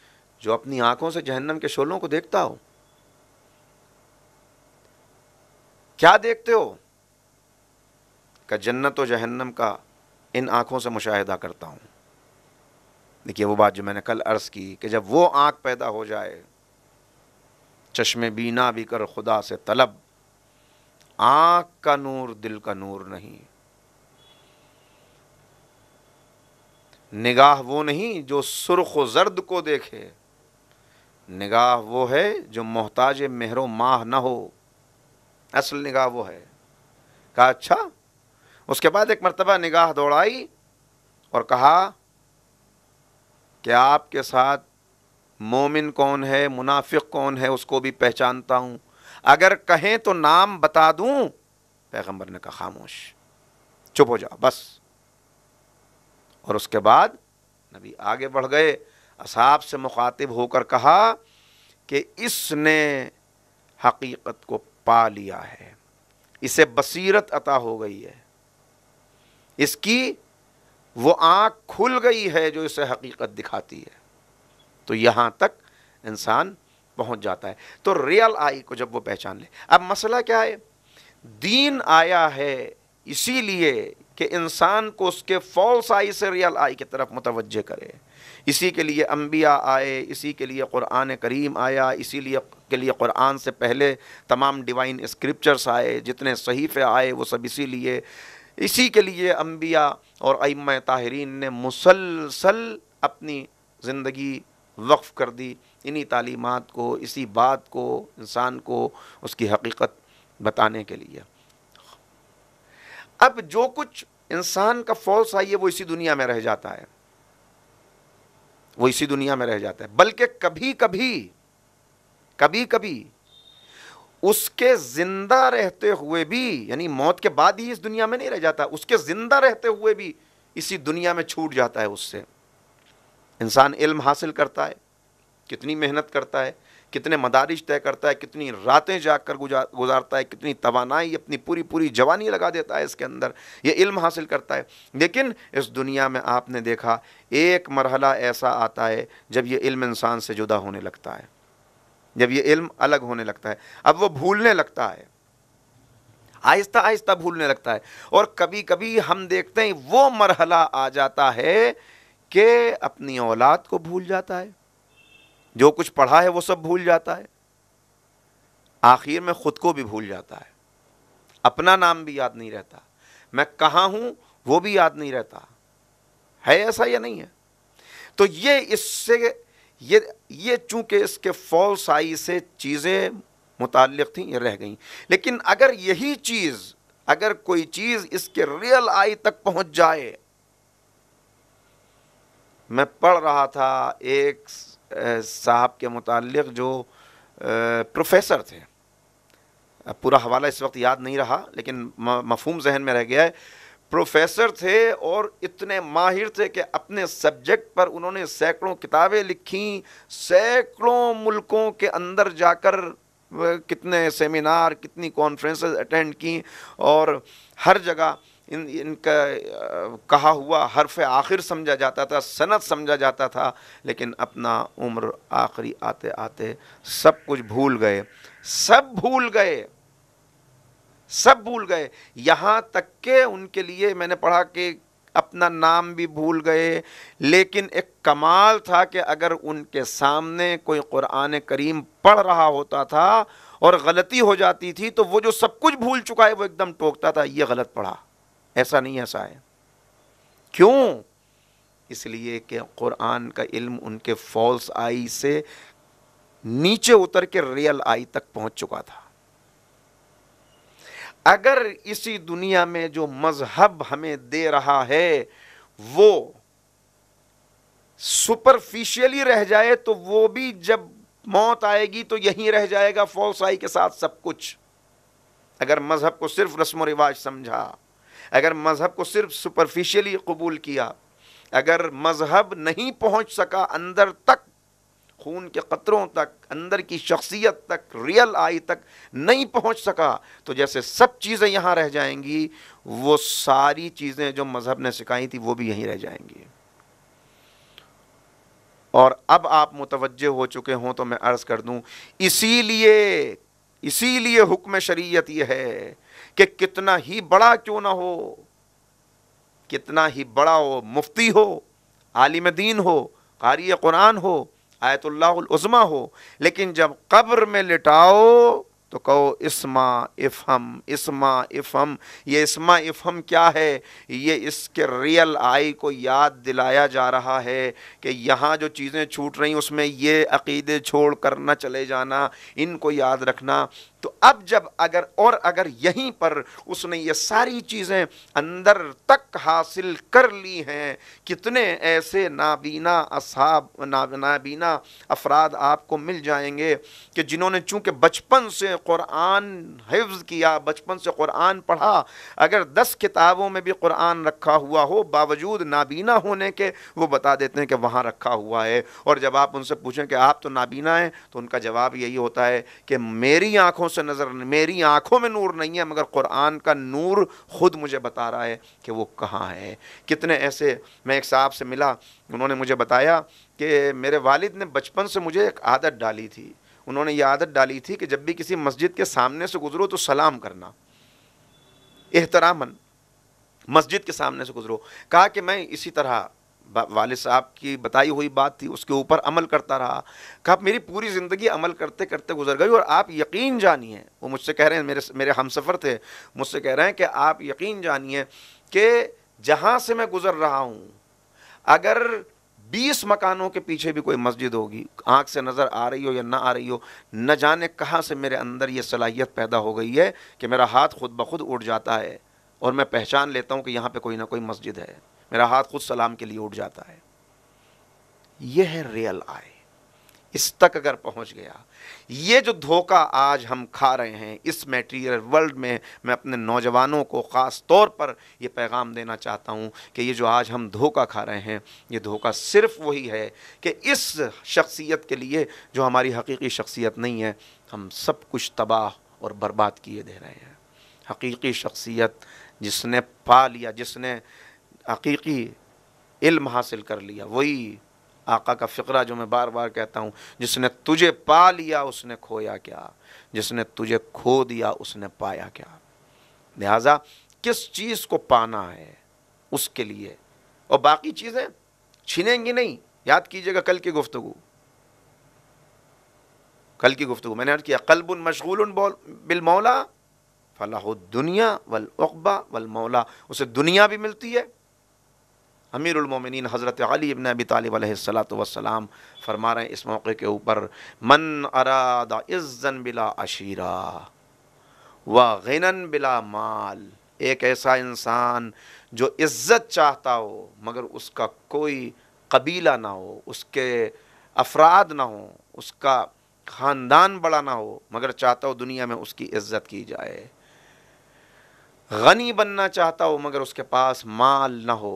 जो अपनी आंखों से जहन्नम के शोलों को देखता हो क्या देखते हो का जन्नत व जहन्नम का इन आँखों से मुशाहिदा करता हूँ देखिए वो बात जो मैंने कल अर्ज़ की कि जब वो आँख पैदा हो जाए चश्मे बीना भी कर खुदा से तलब आँख का नूर दिल का नूर नहीं निगाह वो नहीं जो सुरख व जर्द को देखे निगाह वो है जो मोहताज मेहरों माह ना हो असल निगाह वो है कहा अच्छा उसके बाद एक मरतबा निगाह दौड़ाई और कहा कि आपके साथ मोमिन कौन है मुनाफिक कौन है उसको भी पहचानता हूँ अगर कहें तो नाम बता दूँ पैगंबर ने कहा खामोश चुप हो जाओ बस और उसके बाद नबी आगे बढ़ गए असाब से मुखातिब होकर कहा कि इसने हकीकत को पा लिया है इसे बसीरत अता हो गई है इसकी वो आँख खुल गई है जो इसे हकीकत दिखाती है तो यहाँ तक इंसान पहुँच जाता है तो रियल आई को जब वो पहचान ले अब मसला क्या है दीन आया है इसीलिए कि इंसान को उसके फॉल्स आई से रियल आई की तरफ मुतवजह करे इसी के लिए अम्बिया आए इसी के लिए क़ुरान करीम आया इसी लिए के लिए क़ुरान से पहले तमाम डिवाइन स्क्रिप्चर्स आए जितने सहीफ़े आए वो सब इसी लिए इसी के लिए अम्बिया और अम ताहरीन ने मुसलसल अपनी ज़िंदगी वक्फ़ कर दी इन्हीं तालीमत को इसी बात को इंसान को उसकी हकीकत बताने के लिए अब जो कुछ इंसान का फॉल्स आई है वो इसी दुनिया में रह जाता है वो इसी दुनिया में रह जाता है बल्कि कभी कभी कभी कभी उसके जिंदा रहते हुए भी यानी मौत के बाद ही इस दुनिया में नहीं रह जाता उसके जिंदा रहते हुए भी इसी दुनिया में छूट जाता है उससे इंसान इल्म हासिल करता है कितनी मेहनत करता है कितने मदारिश तय करता है कितनी रातें जाग कर गुजारता है कितनी तोानाई अपनी पूरी पूरी जवानी लगा देता है इसके अंदर ये इल्म हासिल करता है लेकिन इस दुनिया में आपने देखा एक मरहला ऐसा आता है जब ये इल्म इंसान से जुदा होने लगता है जब ये इल्म अलग होने लगता है अब वो भूलने लगता है आहिस्ता आहिस्ता भूलने लगता है और कभी कभी हम देखते हैं वो मरहला आ जाता है कि अपनी औलाद को भूल जाता है जो कुछ पढ़ा है वो सब भूल जाता है आखिर में ख़ुद को भी भूल जाता है अपना नाम भी याद नहीं रहता मैं कहाँ हूँ वो भी याद नहीं रहता है ऐसा या नहीं है तो ये इससे ये ये चूँकि इसके फॉल्स आई से चीज़ें मुतल थी ये रह गई लेकिन अगर यही चीज़ अगर कोई चीज़ इसके रियल आई तक पहुँच जाए मैं पढ़ रहा था एक साहब के मुतल जो प्रोफेसर थे पूरा हवाला इस वक्त याद नहीं रहा लेकिन मफहम जहन में रह गया है प्रोफेसर थे और इतने माहिर थे कि अपने सब्जेक्ट पर उन्होंने सैकड़ों किताबें लिखी सैकड़ों मुल्कों के अंदर जाकर कितने सेमिनार कितनी कॉन्फ्रेंसेस अटेंड की और हर जगह इन इनका कहा हुआ हरफ आखिर समझा जाता था सनत समझा जाता था लेकिन अपना उम्र आखिरी आते आते सब कुछ भूल गए सब भूल गए सब भूल गए यहाँ तक के उनके लिए मैंने पढ़ा कि अपना नाम भी भूल गए लेकिन एक कमाल था कि अगर उनके सामने कोई क़ुरान करीम पढ़ रहा होता था और गलती हो जाती थी तो वो जो सब कुछ भूल चुका है वो एकदम टोकता था ये गलत पढ़ा ऐसा नहीं ऐसा है क्यों इसलिए कि क़ुरान का इल्म उनके फॉल्स आई से नीचे उतर के रियल आई तक पहुंच चुका था अगर इसी दुनिया में जो मजहब हमें दे रहा है वो सुपरफिशियली रह जाए तो वो भी जब मौत आएगी तो यहीं रह जाएगा फौसाई के साथ सब कुछ अगर मज़हब को सिर्फ रस्म रिवाज समझा अगर मज़हब को सिर्फ सुपरफिशियली कबूल किया अगर मज़हब नहीं पहुंच सका अंदर तक खून के क़तरों तक अंदर की शख्सियत तक रियल आई तक नहीं पहुंच सका तो जैसे सब चीज़ें यहाँ रह जाएंगी वो सारी चीज़ें जो मज़हब ने सिखाई थी वो भी यहीं रह जाएंगी और अब आप मुतवज हो चुके हों तो मैं अर्ज़ कर दूँ इसीलिए इसीलिए हुक्म शरीयत यह है कि कितना ही बड़ा क्यों ना हो कितना ही बड़ा हो मुफ्ती हो आलिम दीन हो कारी कुरान हो आयतुल्लाज़मा हो लेकिन जब कब्र में लिटाओ तो कहो इसमा इफ़म इसमा इफ़म ये इसमा इफ़म क्या है ये इसके रियल आई को याद दिलाया जा रहा है कि यहाँ जो चीज़ें छूट रही उसमें ये अकीदे छोड़ कर ना चले जाना इनको याद रखना तो अब जब अगर और अगर यहीं पर उसने ये सारी चीज़ें अंदर तक हासिल कर ली हैं कितने ऐसे नाबीना असाब ना, नाबीना अफराद आपको मिल जाएंगे कि जिन्होंने चूँकि बचपन से क़ुरान हिफ्ज़ किया बचपन से क़ुरान पढ़ा अगर दस किताबों में भी क़ुरान रखा हुआ हो बावजूद नाबीना होने के वो बता देते हैं कि वहाँ रखा हुआ है और जब आप उनसे पूछें कि आप तो नाबीना हैं तो उनका जवाब यही होता है कि मेरी आँखों आंखों से नज़र मेरी आंखों में नूर नहीं है मगर कुरान का नूर ख़ुद मुझे बता रहा है कि वो कहाँ है कितने ऐसे मैं एक साहब से मिला उन्होंने मुझे बताया कि मेरे वालिद ने बचपन से मुझे एक आदत डाली थी उन्होंने ये आदत डाली थी कि जब भी किसी मस्जिद के सामने से गुज़रो तो सलाम करना एहतरामन मस्जिद के सामने से गुज़रो कहा कि मैं इसी तरह वाले साहब की बताई हुई बात थी उसके ऊपर अमल करता रहा कहा मेरी पूरी ज़िंदगी अमल करते करते गुजर गई और आप यकीन जानिए वो मुझसे कह रहे हैं मेरे मेरे हम सफ़र थे मुझसे कह रहे हैं कि आप यकीन जानिए कि जहाँ से मैं गुज़र रहा हूँ अगर बीस मकानों के पीछे भी कोई मस्जिद होगी आँख से नज़र आ रही हो या ना आ रही हो न जाने कहाँ से मेरे अंदर ये सलाहियत पैदा हो गई है कि मेरा हाथ खुद ब खुद उठ जाता है और मैं पहचान लेता हूँ कि यहाँ पे कोई ना कोई मस्जिद है मेरा हाथ खुद सलाम के लिए उठ जाता है यह है रियल आय इस तक अगर पहुंच गया ये जो धोखा आज हम खा रहे हैं इस मेटीरियल वर्ल्ड में मैं अपने नौजवानों को ख़ास तौर पर ये पैगाम देना चाहता हूँ कि ये जो आज हम धोखा खा रहे हैं ये धोखा सिर्फ वही है कि इस शख्सियत के लिए जो हमारी हकीकी शख्सियत नहीं है हम सब कुछ तबाह और बर्बाद किए दे रहे हैं हकीकी शख्सियत जिसने पा लिया जिसने हकीकी इल्म हासिल कर लिया वही आका का फ़िक्रा जो मैं बार बार कहता हूँ जिसने तुझे पा लिया उसने खोया क्या जिसने तुझे खो दिया उसने पाया क्या लिहाजा किस चीज़ को पाना है उसके लिए और बाकी चीज़ें छिनेंगी नहीं याद कीजिएगा कल की गुफ्तु कल की गुफ्तु मैंने अर्ज किया उन मशगूल बिल मौला फलाह दुनिया वल उकबा वल मौला उसे दुनिया भी मिलती है अमीरमिन हज़रत अली इबन अबी तालब वसलाम फरमा रहे हैं इस मौके के ऊपर मन अरादा इज़्ज़न बिला अशीरा व गनन बिला माल एक ऐसा इंसान जो इज़्ज़त चाहता हो मगर उसका कोई कबीला ना हो उसके अफराद ना हो उसका ख़ानदान बड़ा ना हो मगर चाहता हो दुनिया में उसकी इज़्ज़त की जाए गनी बनना चाहता हो मगर उसके पास माल ना हो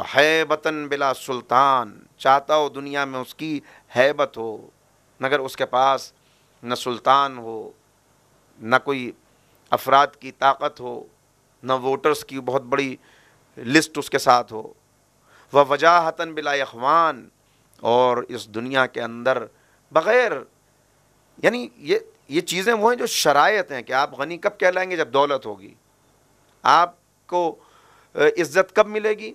है बिला सुल्तान चाहता हो दुनिया में उसकी हैबत हो मगर उसके पास न सुल्तान हो न कोई अफराद की ताकत हो न वोटर्स की बहुत बड़ी लिस्ट उसके साथ हो वह वजाहतन बिला अखवान और इस दुनिया के अंदर बग़ैर यानी ये ये चीज़ें वो हैं जो शरायत हैं कि आप गनी कब कहलाएंगे जब दौलत होगी आपको इज़्ज़त कब मिलेगी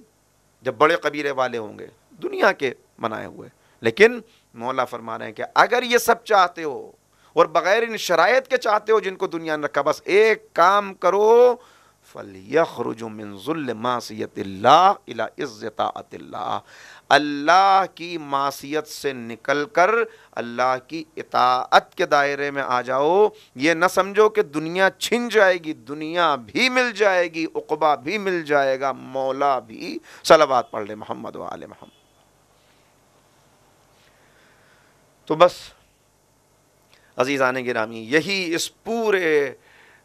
जब बड़े कबीरे वाले होंगे दुनिया के मनाए हुए लेकिन मौला फरमा रहे हैं कि अगर ये सब चाहते हो और बग़ैर इन शरात के चाहते हो जिनको दुनिया ने रखा बस एक काम करो फ़लयरजुमिनज़ुल्मासीतिल्लाज़्ज़तातिल्ला अल्लाह की मासीत से निकल कर अल्लाह की इताअत के दायरे में आ जाओ ये न समझो कि दुनिया छिन जाएगी दुनिया भी मिल जाएगी उकबा भी मिल जाएगा मौला भी सलावात पढ़ ले मोहम्मद वाल मोहम्मद तो बस अजीज़ान गिरामी यही इस पूरे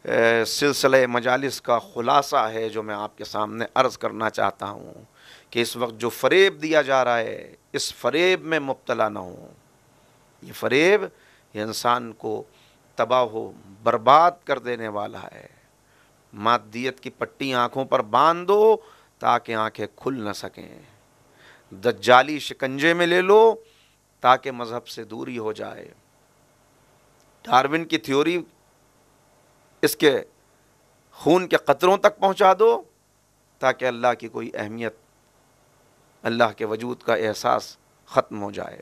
सिलसिले मजालस का ख़ुलासा है जो मैं आपके सामने अर्ज़ करना चाहता हूँ कि इस वक्त जो फरेब दिया जा रहा है इस फरेब में मुबतला ना हो ये फरेब ये इंसान को तबाह बर्बाद कर देने वाला है मादियत की पट्टी आँखों पर बांध दो ताकि आँखें खुल ना सकें दज्जाली शिकंजे में ले लो ताकि मज़हब से दूरी हो जाए डार्विन की थ्योरी इसके खून के क़तरों तक पहुँचा दो ताकि अल्लाह की कोई अहमियत अल्लाह के वजूद का एहसास ख़त्म हो जाए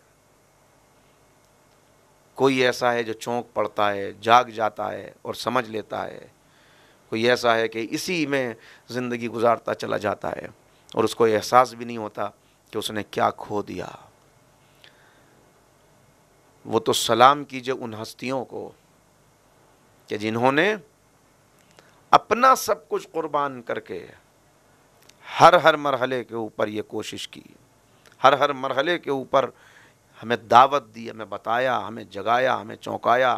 कोई ऐसा है जो चौंक पड़ता है जाग जाता है और समझ लेता है कोई ऐसा है कि इसी में ज़िंदगी गुजारता चला जाता है और उसको एहसास भी नहीं होता कि उसने क्या खो दिया वो तो सलाम कीजिए उन हस्तियों को कि जिन्होंने अपना सब कुछ कुर्बान करके हर हर मरहले के ऊपर ये कोशिश की हर हर मरहले के ऊपर हमें दावत दी हमें बताया हमें जगाया हमें चौंकाया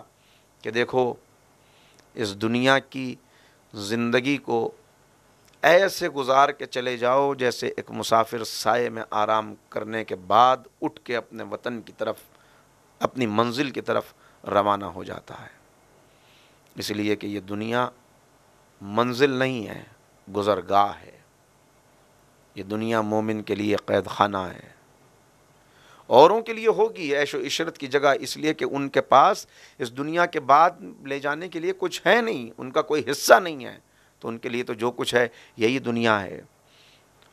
कि देखो इस दुनिया की ज़िंदगी को ऐसे गुजार के चले जाओ जैसे एक मुसाफिर साय में आराम करने के बाद उठ के अपने वतन की तरफ अपनी मंजिल की तरफ रवाना हो जाता है इसलिए कि ये दुनिया मंजिल नहीं है गुज़रगाह है ये दुनिया मोमिन के लिए कैद खाना है औरों के लिए होगी ऐशो इशरत की जगह इसलिए कि उनके पास इस दुनिया के बाद ले जाने के लिए कुछ है नहीं उनका कोई हिस्सा नहीं है तो उनके लिए तो जो कुछ है यही दुनिया है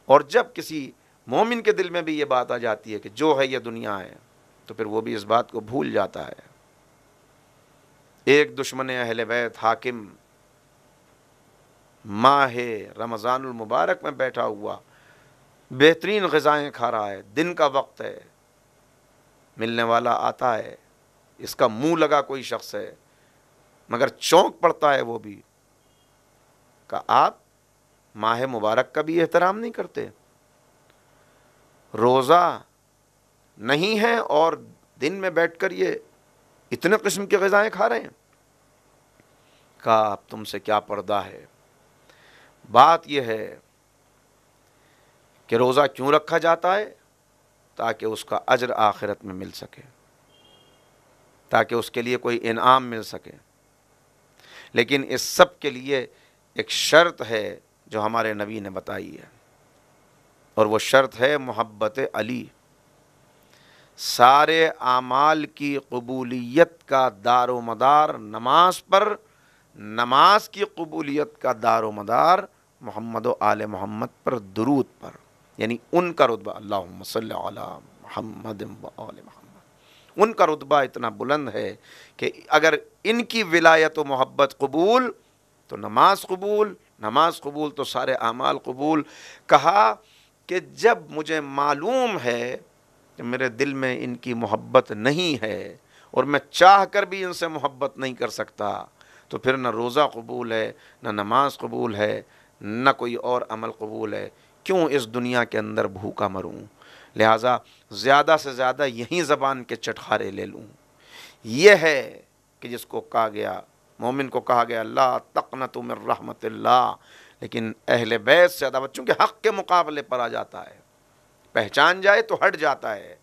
और जब किसी मोमिन के दिल में भी ये बात आ जाती है कि जो है यह दुनिया है तो फिर वो भी इस बात को भूल जाता है एक दुश्मन अहल वैत हाकिम माह मुबारक में बैठा हुआ बेहतरीन गज़ाएँ खा रहा है दिन का वक्त है मिलने वाला आता है इसका मुंह लगा कोई शख्स है मगर चौंक पड़ता है वो भी का आप माह मुबारक का भी एहतराम नहीं करते रोज़ा नहीं है और दिन में बैठकर ये इतने किस्म की गज़ाएँ खा रहे हैं का आप तुमसे क्या पर्दा है बात यह है कि रोज़ा क्यों रखा जाता है ताकि उसका अजर आखिरत में मिल सके ताकि उसके लिए कोई इनाम मिल सके लेकिन इस सब के लिए एक शर्त है जो हमारे नबी ने बताई है और वो शर्त है मोहब्बत अली सारे आमाल की कबूलियत का दारो मदार नमाज पर नमाज की कबूलियत का दारो मदार मोहम्मद आल मोहम्मद पर दरूद पर यानी उनका रुतबा अल्लाह महमद मोहम्मद उनका रुतबा इतना बुलंद है कि अगर इनकी विलायत व मोहब्बत कबूल तो नमाज कबूल नमाज कबूल तो सारे अमाल कबूल कहा कि जब मुझे मालूम है कि मेरे दिल में इनकी मोहब्बत नहीं है और मैं चाह कर भी इनसे मोहब्बत नहीं कर सकता तो फिर न रोज़ा कबूल है न नमाज कबूल है न कोई और अमल कबूल है क्यों इस दुनिया के अंदर भूखा मरूँ लिहाजा ज़्यादा से ज़्यादा यहीं ज़बान के चटखारे ले लूँ यह है कि जिसको कहा गया मोमिन को कहा गया अल्लाह तकन तुम रहमत लेकिन अहल बैस से अदावत चूँकि हक़ के मुकाबले पर आ जाता है पहचान जाए तो हट जाता है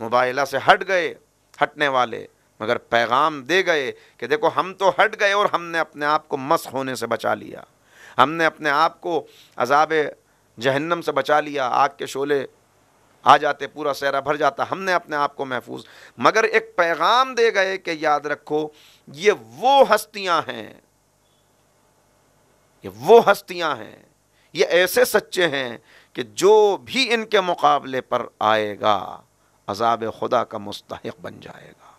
मुबाइला से हट गए हटने वाले मगर पैगाम दे गए कि देखो हम तो हट गए और हमने अपने आप को मस होने से बचा लिया हमने अपने आप को अजाब जहन्नम से बचा लिया आग के शोले आ जाते पूरा सहरा भर जाता हमने अपने आप को महफूज मगर एक पैगाम दे गए कि याद रखो ये वो हस्तियां हैं ये वो हस्तियां हैं ये ऐसे सच्चे हैं कि जो भी इनके मुकाबले पर आएगा अजाब खुदा का मुस्तक बन जाएगा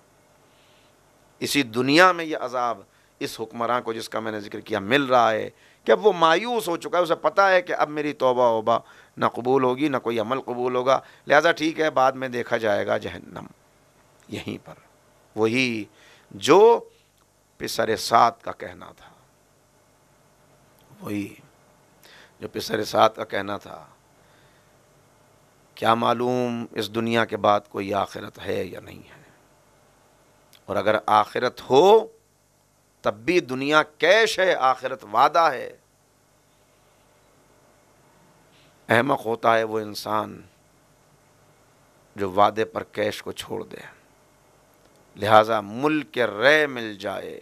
इसी दुनिया में यह अजाब इस हुक्मरान को जिसका मैंने जिक्र किया मिल रहा है कि अब वो मायूस हो चुका है उसे पता है कि अब मेरी तोबा वबा ना कबूल होगी ना कोई अमल कबूल होगा लिहाजा ठीक है बाद में देखा जाएगा जहन्नम यहीं पर वही जो पिसर सात का कहना था वही जो पिसर सात का कहना था क्या मालूम इस दुनिया के बाद कोई आखिरत है या नहीं है और अगर आखिरत हो तब भी दुनिया कैश है आखिरत वादा है अहमक होता है वो इंसान जो वादे पर कैश को छोड़ दे लिहाजा मुल्क के रे मिल जाए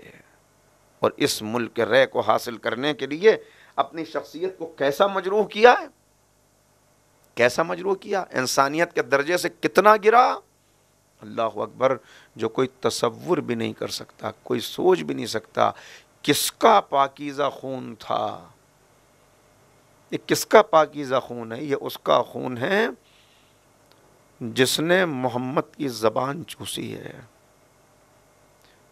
और इस मुल्क के रे को हासिल करने के लिए अपनी शख्सियत को कैसा मजरूह किया है कैसा मजरूह किया इंसानियत के दर्जे से कितना गिरा अल्लाह अकबर जो कोई तस्वुर भी नहीं कर सकता कोई सोच भी नहीं सकता किसका पाकिज़ा खून था ये किसका पाकिज़ा खून है ये उसका खून है जिसने मोहम्मद की ज़बान चूसी है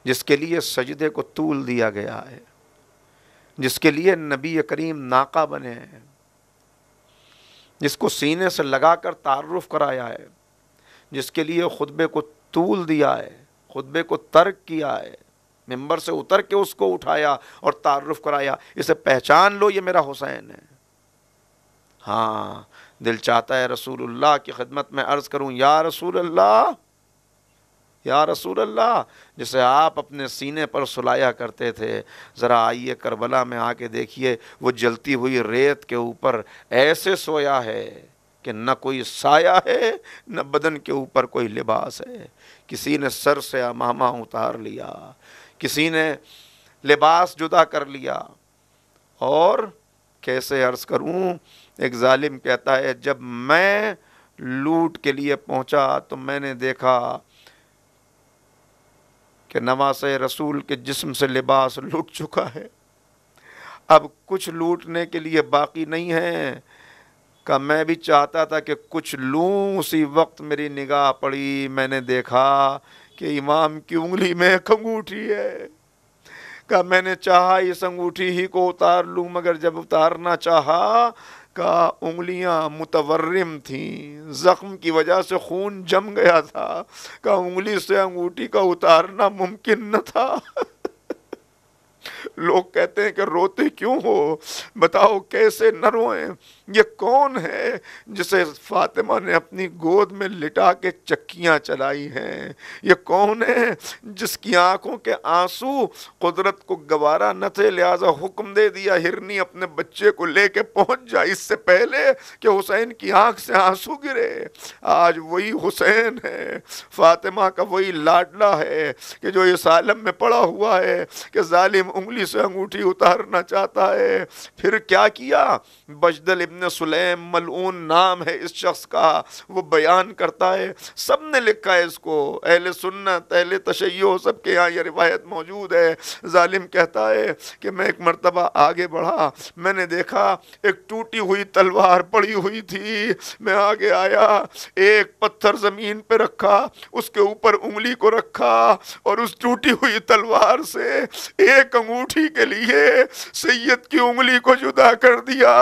जिसके लिए सजदे को तूल दिया गया है जिसके लिए नबी करीम नाका बने हैं जिसको सीने से लगाकर तारुफ कराया है जिसके लिए खुतबे को तूल दिया है खुतबे को तर्क किया है मेम्बर से उतर के उसको उठाया और तारफ़ कराया इसे पहचान लो ये मेरा हुसैन है हाँ दिल चाहता है रसूलुल्लाह की खिदमत में अर्ज़ करूँ या रसूल अल्लाह या रसूलुल्लाह जिसे आप अपने सीने पर सुलाया करते थे ज़रा आइए करबला में आके देखिए वो जलती हुई रेत के ऊपर ऐसे सोया है कि न कोई साया है न बदन के ऊपर कोई लिबास है किसी ने सर से अमामा उतार लिया किसी ने लिबास जुदा कर लिया और कैसे अर्ज़ करूं एक ालिम कहता है जब मैं लूट के लिए पहुंचा तो मैंने देखा कि नवास रसूल के जिस्म से
लिबास लूट चुका है अब कुछ लूटने के लिए बाकी नहीं है का मैं भी चाहता था कि कुछ लूँ उसी वक्त मेरी निगाह पड़ी मैंने देखा कि इमाम की उंगली में एक अंगूठी है का मैंने चाहा इस अंगूठी ही को उतार लूँ मगर जब उतारना चाहा का उंगलियां मुतवरम थीं ज़ख्म की वजह से खून जम गया था का उंगली से अंगूठी का उतारना मुमकिन न था लोग कहते हैं कि रोते क्यों हो बताओ कैसे न रोएं ये कौन है जिसे फातिमा ने अपनी गोद में लिटा के चक्कियाँ चलाई हैं ये कौन है जिसकी आंखों के आंसू कुदरत को गवारा न थे लिहाजा हुक्म दे दिया हिरनी अपने बच्चे को लेके पहुंच जाए इससे पहले कि हुसैन की आंख से आंसू गिरे आज वही हुसैन है फातिमा का वही लाडला है कि जो इस आलम में पड़ा हुआ है कि जालिम उंगली से अंगूठी उतारना चाहता है फिर क्या किया बजदल इबन इब्न सुलेम मलून नाम है इस शख्स का वो बयान करता है सब ने लिखा है इसको अहल सुन्नत अहल तशै सब के यहाँ ये रिवायत मौजूद है ालिम कहता है कि मैं एक मरतबा आगे बढ़ा मैंने देखा एक टूटी हुई तलवार पड़ी हुई थी मैं आगे आया एक पत्थर ज़मीन पर रखा उसके ऊपर उंगली को रखा और उस टूटी हुई तलवार से एक अंगूठी के लिए सैयद की उंगली को जुदा कर दिया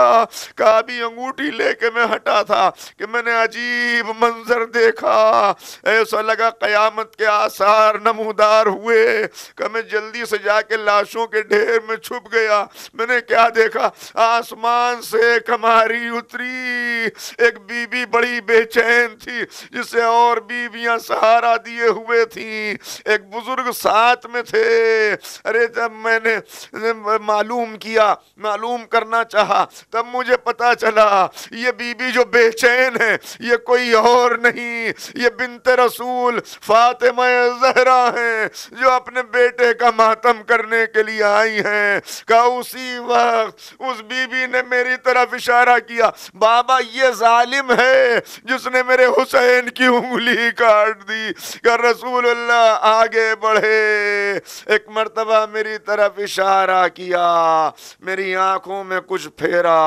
कहा गुलाबी अंगूठी लेके मैं हटा था कि मैंने अजीब मंजर देखा ऐसा लगा कयामत के आसार नमूदार हुए कि मैं जल्दी से जाके लाशों के ढेर में छुप गया मैंने क्या देखा आसमान से कमारी उतरी एक बीबी बड़ी बेचैन थी जिसे और बीबियां सहारा दिए हुए थी एक बुजुर्ग साथ में थे अरे जब मैंने मालूम किया मालूम करना चाहा तब मुझे पता पता चला ये बीबी जो बेचैन है ये कोई और नहीं ये बिनते रसूल फातिमा जहरा हैं जो अपने बेटे का मातम करने के लिए आई हैं का उसी वक्त उस बीबी ने मेरी तरफ इशारा किया बाबा ये जालिम है जिसने मेरे हुसैन की उंगली काट दी का रसूल अल्लाह आगे बढ़े एक मरतबा मेरी तरफ इशारा किया मेरी आंखों में कुछ फेरा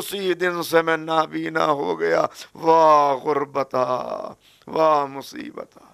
उसी उसी दिन से मैं नाबीना हो गया वाह गुरबता वाह मुसीबता